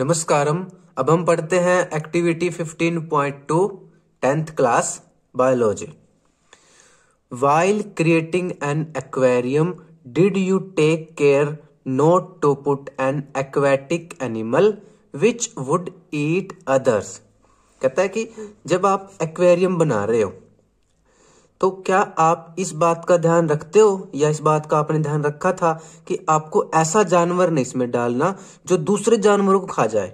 नमस्कारम अब हम पढ़ते हैं activity 15.2 tenth class biology while creating an aquarium did you take care not to put an aquatic animal which would eat others कहता है कि जब आप एक्वेरियम बना रहे हो तो क्या आप इस बात का ध्यान रखते हो या इस बात का आपने ध्यान रखा था कि आपको ऐसा जानवर नहीं इसमें डालना जो दूसरे जानवरों को खा जाए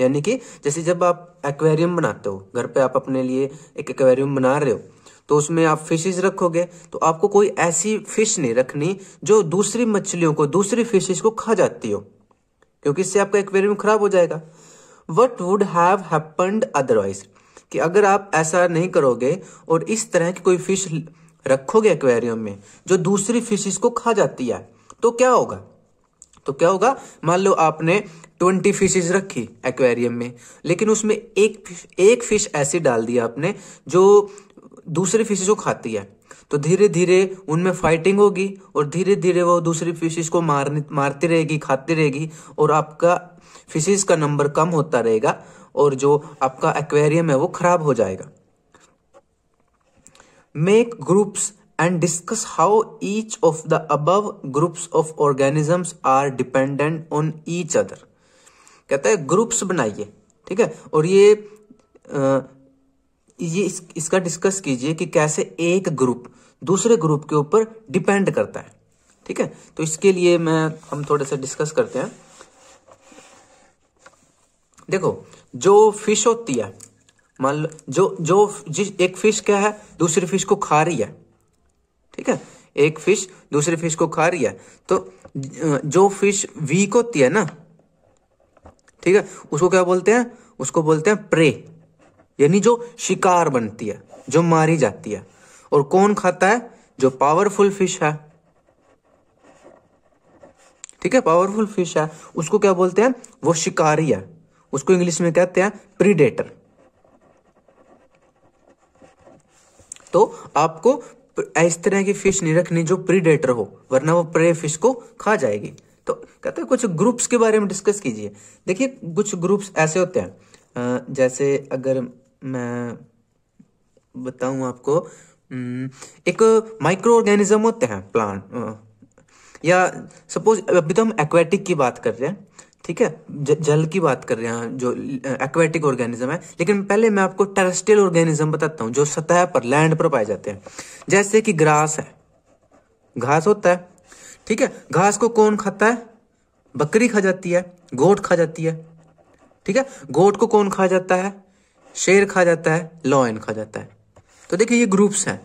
यानी कि जैसे जब आप एक्वेरियम बनाते हो घर पे आप अपने लिए एक एक्वेरियम बना रहे हो तो उसमें आप फिशेज रखोगे तो आपको कोई ऐसी फिश नहीं रखनी जो दूसरी मछलियों को दूसरी फिशेज को खा जाती हो क्योंकि इससे आपका एक्वेरियम खराब हो जाएगा what would have happened otherwise कि अगर आप ऐसा नहीं करोगे और इस तरह की कोई फिश रखोगे एक्वेरियम में जो दूसरी फिशेस को खा जाती है तो क्या होगा तो क्या होगा मान लो आपने ट्वेंटी फिशेज रखी एक्वेरियम में लेकिन उसमें एक एक फिश ऐसी डाल दिया आपने जो दूसरी फिश को खाती है तो धीरे धीरे उनमें फाइटिंग होगी और धीरे धीरे वो दूसरी फिशेज को मारने मारती रहेगी खाती रहेगी और आपका फिशेज का नंबर कम होता रहेगा और जो आपका एक्वेरियम है वो खराब हो जाएगा make groups and discuss how each of the above groups of organisms are dependent on each other कहता है ग्रुप्स बनाइए ठीक है और ये आ, ये इस, इसका डिस्कस कीजिए कि कैसे एक ग्रुप दूसरे ग्रुप के ऊपर डिपेंड करता है ठीक है तो इसके लिए मैं हम थोड़े से डिस्कस करते हैं देखो जो फिश होती है मान लो जो जो जिस एक फिश क्या है दूसरी फिश को खा रही है ठीक है एक फिश दूसरी फिश को खा रही है तो जो फिश वीक होती है ना ठीक है उसको क्या बोलते हैं उसको बोलते हैं प्रे यानी जो शिकार बनती है जो मारी जाती है और कौन खाता है जो पावरफुल फिश है ठीक है पावरफुल फिश है उसको क्या बोलते हैं वो शिकारी है उसको इंग्लिश में कहते हैं प्रीडेटर तो आपको इस तरह की फिश नहीं रखनी जो प्रीडेटर हो वरना वो प्रे फिश को खा जाएगी तो कहते हैं कुछ ग्रुप्स के बारे में डिस्कस कीजिए देखिए कुछ ग्रुप्स ऐसे होते हैं जैसे अगर मैं बताऊं आपको एक माइक्रो ऑर्गेनिज्म होते हैं प्लांट या सपोज अभी तो हम एक्वेटिक की बात कर रहे हैं ठीक है जल की बात कर रहे हैं जो एक्वेटिक ऑर्गेनिज्म है लेकिन पहले मैं आपको टेरेस्ट्रियल ऑर्गेनिज्म बताता हूं जो सतह पर लैंड पर पाए जाते हैं जैसे कि ग्रास है घास होता है ठीक है घास को कौन खाता है बकरी खा जाती है गोट खा जाती है ठीक है गोट को कौन खा जाता है शेर खा जाता है लॉयन खा जाता है तो देखिए ये ग्रुप्स हैं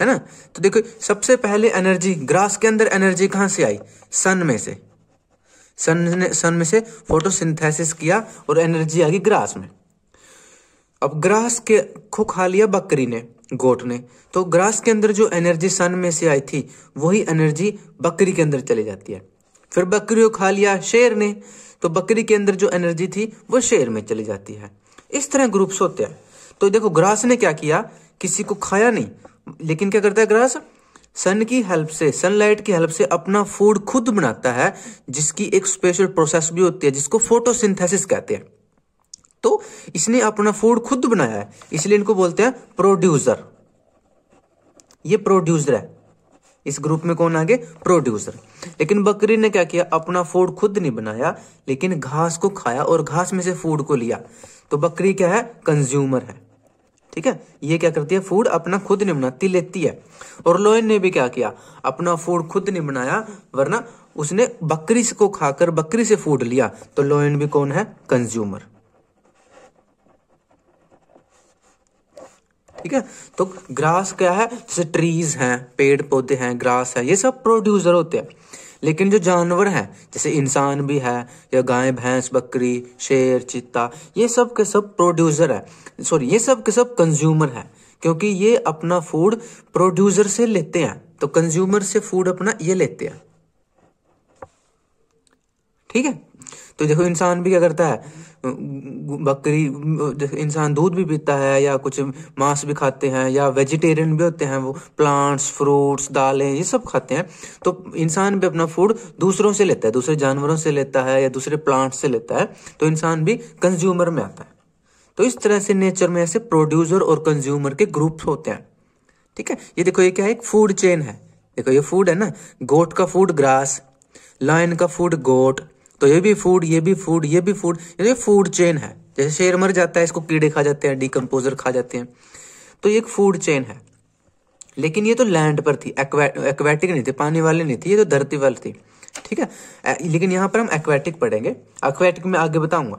है ना तो देखो सबसे पहले एनर्जी ग्रास के अंदर एनर्जी कहां से आई सन में से सन ने सन में से फोटोसिंथेसिस किया और एनर्जी आ गई ग्रास में अब ग्रास के खो खा लिया बकरी ने गोट ने तो ग्रास के अंदर जो एनर्जी सन में से आई थी वही एनर्जी बकरी के अंदर चली जाती है फिर बकरी को खा लिया शेर ने तो बकरी के अंदर जो एनर्जी थी वो शेर में चली जाती है इस तरह ग्रुप्स होते हैं तो देखो ग्रास ने क्या किया किसी को खाया नहीं लेकिन क्या करता है ग्रास सन की हेल्प से सनलाइट की हेल्प से अपना फूड खुद बनाता है जिसकी एक स्पेशल प्रोसेस भी होती है जिसको फोटोसिंथेसिस कहते हैं तो इसने अपना फूड खुद बनाया है इसलिए इनको बोलते हैं प्रोड्यूसर ये प्रोड्यूसर है इस ग्रुप में कौन आगे प्रोड्यूसर लेकिन बकरी ने क्या किया अपना फूड खुद नहीं बनाया लेकिन घास को खाया और घास में से फूड को लिया तो बकरी क्या है कंज्यूमर है ठीक है ये क्या करती है फूड अपना खुद नहीं बनाती लेती है और लोयन ने भी क्या किया अपना फूड खुद नहीं बनाया वरना उसने बकरी को खाकर बकरी से फूड लिया तो लोयन भी कौन है कंज्यूमर ठीक है तो ग्रास क्या है जैसे ट्रीज हैं पेड़ पौधे हैं ग्रास है ये सब प्रोड्यूसर होते हैं लेकिन जो जानवर हैं जैसे इंसान भी है या गाय भैंस बकरी शेर चित्ता ये सब के सब प्रोड्यूसर है सॉरी ये सब के सब कंज्यूमर है क्योंकि ये अपना फूड प्रोड्यूसर से लेते हैं तो कंज्यूमर से फूड अपना ये लेते हैं ठीक है तो देखो इंसान भी क्या करता है बकरी इंसान दूध भी पीता है या कुछ मांस भी खाते हैं या वेजिटेरियन भी होते हैं वो प्लांट्स फ्रूट्स दालें ये सब खाते हैं तो इंसान भी अपना फूड दूसरों से लेता है दूसरे जानवरों से लेता है या दूसरे प्लांट से लेता है तो इंसान भी कंज्यूमर में आता है तो इस तरह से नेचर में ऐसे प्रोड्यूसर और कंज्यूमर के ग्रुप्स होते हैं ठीक है ये देखो ये क्या है एक फूड चेन है देखो ये फूड है ना गोट का फूड ग्रास लायन का फूड गोट तो ये भी फूड ये भी फूड ये भी फूड ये फूड चेन है जैसे शेर मर जाता है इसको कीड़े खा जाते हैं डिकम्पोजर खा जाते हैं तो ये एक फूड चेन है लेकिन ये तो लैंड पर थी एक्वेटिक नहीं थी पानी वाले नहीं थी ये तो धरती वाले थी ठीक है लेकिन यहाँ पर हम एक्वेटिक पढ़ेंगे एक्वेटिक में आगे बताऊंगा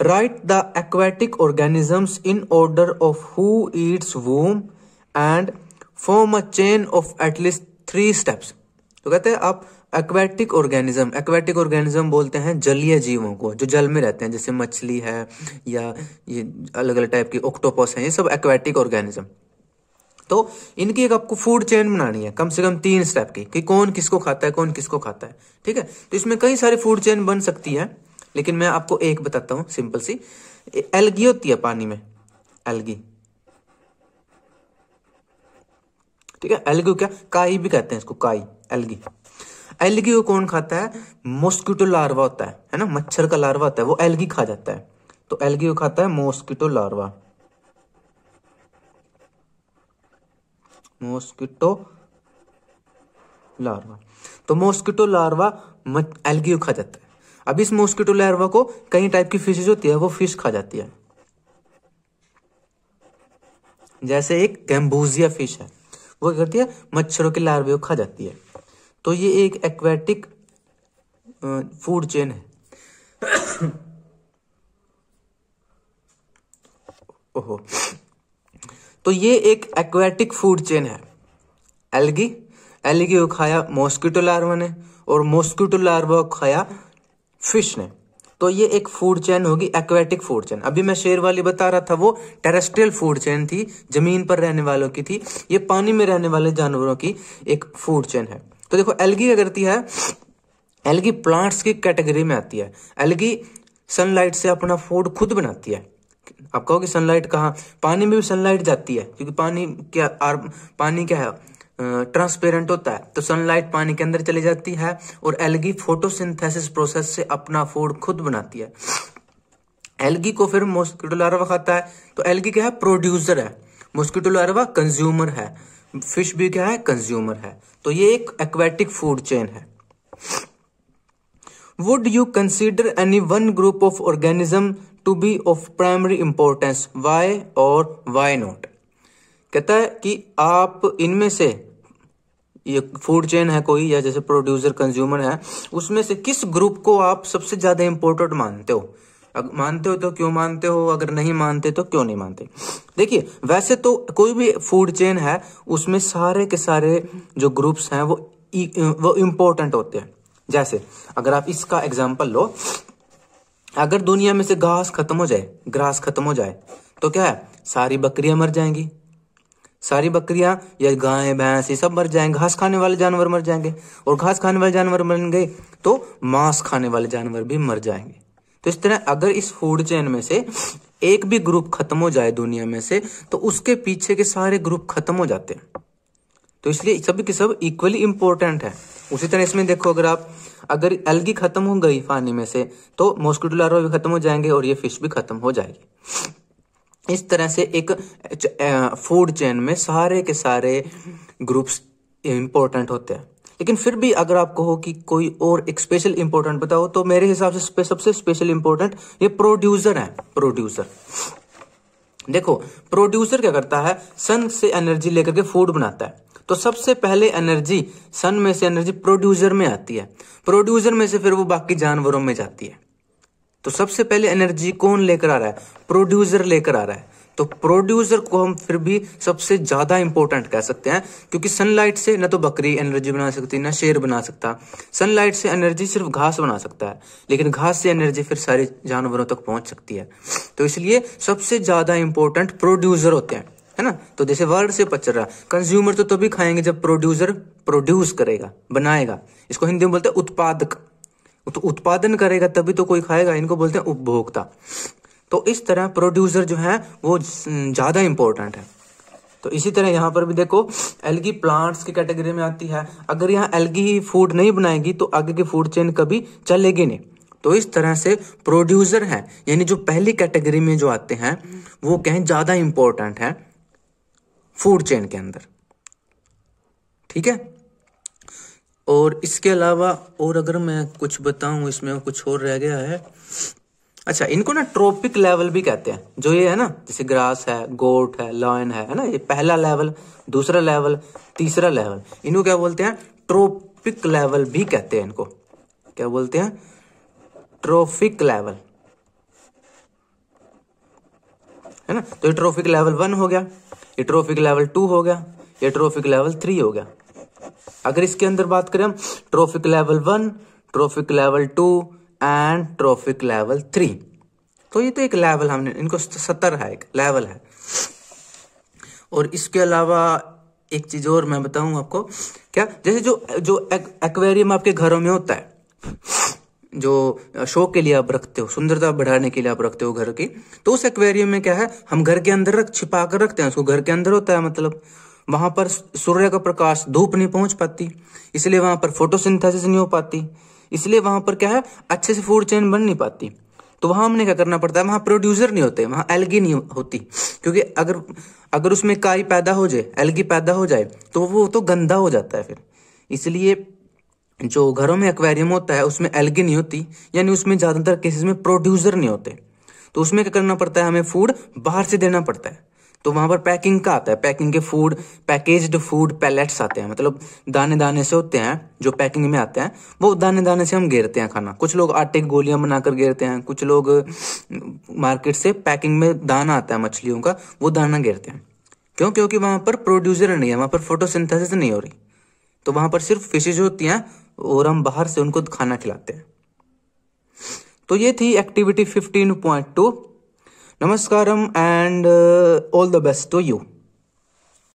write the aquatic organisms in order of who eats whom and form a chain of at least three steps तो कहते हैं आप एक्वेटिक ऑर्गेनिज्म एक्वेटिक ऑर्गेनिज्म बोलते हैं जलीय जीवों को जो जल में रहते हैं जैसे मछली है या ये अलग अलग टाइप की ऑक्टोपस हैं ये सब एक्वेटिक ऑर्गेनिज्म तो इनकी एक आपको फूड चेन बनानी है कम से कम तीन स्टेप की कि कौन किसको खाता है कौन किसको खाता है ठीक है तो इसमें कई सारी फूड चेन बन सकती है लेकिन मैं आपको एक बताता हूँ सिंपल सी एलगी होती है पानी में एलगी ठीक है एलगी क्या काई भी कहते हैं इसको काई एलगी एलगी को कौन खाता है मॉस्किटो लार्वा होता है है ना मच्छर का लार्वा होता है वो एलगी खा जाता है तो एलगी को खाता है मॉस्किटो लार्वा मॉस्किटो लार्वा तो मॉस्किटो लार्वा एलगी को खा जाता है अब इस मॉस्किटो लार्वा को कई टाइप की फिशेज होती है वो फिश खा जाती है जैसे एक कैम्बूजिया फिश है वो करती है मच्छरों के लार्वे को खा जाती है तो ये एक एक्वेटिक फूड चेन है ओहो तो ये एक एक्वेटिक फूड चेन है एलगी एलगी को खाया मॉस्किटो लार्वा ने और मॉस्किटो लार्वा खाया फिश ने तो ये एक फूड चेन होगी एक्वेटिक फूड चेन अभी मैं शेर वाली बता रहा था वो टेरेस्ट्रियल फूड चेन थी जमीन पर रहने वालों की थी ये पानी में रहने वाले जानवरों की एक फूड चेन है तो देखो एलगी क्या करती है एलगी प्लांट्स की कैटेगरी में आती है एलगी सनलाइट से अपना फूड खुद बनाती है आप कहो कि सनलाइट कहाँ पानी में भी सनलाइट जाती है क्योंकि पानी क्या आर, पानी क्या है ट्रांसपेरेंट होता है तो सनलाइट पानी के अंदर चली जाती है और एलगी फोटोसिंथेसिस प्रोसेस से अपना फूड खुद बनाती है एलगी को फिर मॉस्किटो लार्वा खाता है तो एलगी क्या है प्रोड्यूसर है मॉस्किटो लार्वा कंज्यूमर है फिश भी क्या है कंज्यूमर है तो ये एक एक्वेटिक फूड चेन है would you consider any one group of organism to be of primary importance why और वाई नॉट कहता है कि आप इनमें से ये फूड चेन है कोई या जैसे प्रोड्यूसर कंज्यूमर है उसमें से किस ग्रुप को आप सबसे ज्यादा इंपॉर्टेंट मानते हो मानते हो तो क्यों मानते हो अगर नहीं मानते तो क्यों नहीं मानते देखिए वैसे तो कोई भी फूड चेन है उसमें सारे के सारे जो ग्रुप्स हैं वो e, वो इम्पोर्टेंट होते हैं जैसे अगर आप इसका एग्जाम्पल लो अगर दुनिया में से घास खत्म हो जाए घास खत्म हो जाए तो क्या है सारी बकरियां मर जाएंगी सारी बकरियां या गाय भैंस ये सब मर जाएंगे घास खाने वाले जानवर मर जाएंगे और घास खाने वाले जानवर मर गए तो मांस खाने वाले जानवर भी मर जाएंगे तो इस तरह अगर इस फूड चेन में से एक भी ग्रुप खत्म हो जाए दुनिया में से तो उसके पीछे के सारे ग्रुप खत्म हो जाते हैं तो इसलिए सभी के सब इक्वली इंपॉर्टेंट है उसी तरह इसमें देखो अगर आप अगर एलगी खत्म हो गई पानी में से तो मॉस्किटो लार्वा भी खत्म हो जाएंगे और ये फिश भी खत्म हो जाएगी इस तरह से एक फूड चेन में सारे के सारे ग्रुप्स इम्पोर्टेंट होते हैं लेकिन फिर भी अगर आप कहो कि कोई और एक स्पेशल इंपॉर्टेंट बताओ तो मेरे हिसाब से सबसे स्पेशल इंपॉर्टेंट ये प्रोड्यूसर है प्रोड्यूसर देखो प्रोड्यूसर क्या करता है सन से एनर्जी लेकर के फूड बनाता है तो सबसे पहले एनर्जी सन में से एनर्जी प्रोड्यूसर में आती है प्रोड्यूसर में से फिर वो बाकी जानवरों में जाती है तो सबसे पहले एनर्जी कौन लेकर आ रहा है प्रोड्यूसर लेकर आ रहा है तो प्रोड्यूसर को हम फिर भी सबसे ज्यादा इंपॉर्टेंट कह सकते हैं क्योंकि सनलाइट से ना तो बकरी एनर्जी बना सकती ना शेर बना सकता सनलाइट से एनर्जी सिर्फ घास बना सकता है लेकिन घास से एनर्जी फिर सारे जानवरों तक पहुंच सकती है तो इसलिए सबसे ज्यादा इंपॉर्टेंट प्रोड्यूसर होते हैं है ना तो जैसे वर्ड से पचर रहा कंज्यूमर तो तभी खाएंगे जब प्रोड्यूसर प्रोड्यूस करेगा बनाएगा इसको हिंदी में बोलते हैं उत्पादक तो उत्पादन करेगा तभी तो कोई खाएगा इनको बोलते हैं उपभोक्ता तो इस तरह प्रोड्यूसर जो है वो ज़्यादा इंपॉर्टेंट है तो इसी तरह यहाँ पर भी देखो एलगी प्लांट्स की कैटेगरी में आती है अगर यहाँ एलगी ही फूड नहीं बनाएगी तो आगे की फूड चेन कभी चलेगी नहीं तो इस तरह से प्रोड्यूसर है यानी जो पहली कैटेगरी में जो आते हैं वो कहें ज़्यादा इंपॉर्टेंट है फूड चेन के अंदर ठीक है और इसके अलावा और अगर मैं कुछ बताऊं इसमें कुछ और रह गया है अच्छा इनको ना ट्रोपिक लेवल भी कहते हैं जो ये है ना जैसे ग्रास है गोट है लॉयन है है ना ये पहला लेवल दूसरा लेवल तीसरा लेवल इनको क्या बोलते हैं ट्रोपिक लेवल भी कहते हैं इनको क्या बोलते हैं ट्रोफिक लेवल है ना तो ये ट्रोफिक लेवल वन हो गया ये ट्रोफिक लेवल टू हो गया ये ट्रोफिक लेवल थ्री हो गया अगर इसके अंदर बात करें हम trophic level one trophic level two and trophic level three तो ये तो एक लेवल हमने इनको सत्तर है एक लेवल है और इसके अलावा एक चीज और मैं बताऊं आपको क्या जैसे जो जो एक्वेरियम आपके घरों में होता है जो शो के लिए आप रखते हो सुंदरता बढ़ाने के लिए आप रखते हो घर की तो उस एक्वेरियम में क्या है हम घर के अंदर रख छिपा कर रखते हैं उसको घर के अंदर होता है मतलब वहां पर सूर्य का प्रकाश धूप नहीं पहुंच पाती इसलिए वहां पर फोटोसिंथेसिस नहीं हो पाती इसलिए वहाँ पर क्या है अच्छे से फूड चेन बन नहीं पाती तो वहाँ हमने क्या करना पड़ता है वहाँ प्रोड्यूसर नहीं होते वहाँ एलगी नहीं होती क्योंकि अगर अगर उसमें काई पैदा हो जाए एलगी पैदा हो जाए तो वो तो गंदा हो जाता है फिर इसलिए जो घरों में एक्वेरियम होता है उसमें एलगी नहीं होती यानी उसमें ज़्यादातर केसेस में प्रोड्यूसर नहीं होते तो उसमें क्या करना पड़ता है हमें फूड बाहर से देना पड़ता है तो वहां पर पैकिंग का आता है पैकिंग के फूड पैकेज्ड फूड पैलेट्स आते हैं मतलब दाने दाने से होते हैं जो पैकिंग में आते हैं वो दाने दाने से हम घेरते हैं खाना कुछ लोग आटे की गोलियां बनाकर घेरते हैं कुछ लोग मार्केट से पैकिंग में दाना आता है मछलियों का वो दाना घेरते हैं क्यों क्योंकि वहां पर प्रोड्यूसर नहीं है वहां पर फोटोसिंथेसिस नहीं हो रही तो वहां पर सिर्फ फिशेज होती हैं और हम बाहर से उनको खाना खिलाते हैं तो ये थी activity fifteen point two Namaskaram and uh, all the best to you.